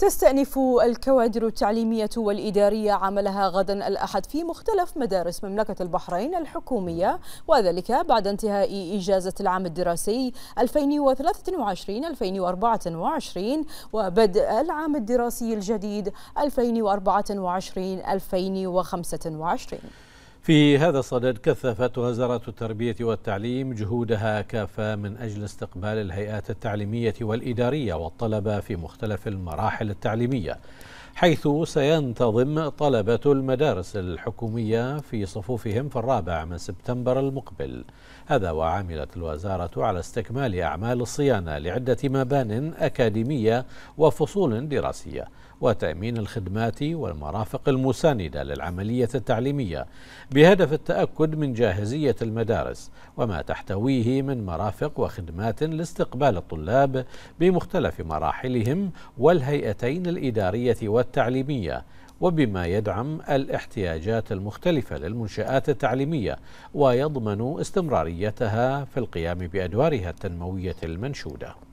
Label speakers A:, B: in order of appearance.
A: تستأنف الكوادر التعليمية والإدارية عملها غدا الأحد في مختلف مدارس مملكة البحرين الحكومية وذلك بعد انتهاء إجازة العام الدراسي 2023-2024 وبدء العام الدراسي الجديد 2024-2025
B: في هذا الصدد كثفت وزارة التربية والتعليم جهودها كافة من أجل استقبال الهيئات التعليمية والإدارية والطلبة في مختلف المراحل التعليمية حيث سينتظم طلبة المدارس الحكومية في صفوفهم في الرابع من سبتمبر المقبل هذا وعملت الوزارة على استكمال أعمال الصيانة لعدة مبان أكاديمية وفصول دراسية وتأمين الخدمات والمرافق المساندة للعملية التعليمية بهدف التأكد من جاهزية المدارس وما تحتويه من مرافق وخدمات لاستقبال الطلاب بمختلف مراحلهم والهيئتين الإدارية والتعليمية وبما يدعم الاحتياجات المختلفة للمنشآت التعليمية ويضمن استمراريتها في القيام بأدوارها التنموية المنشودة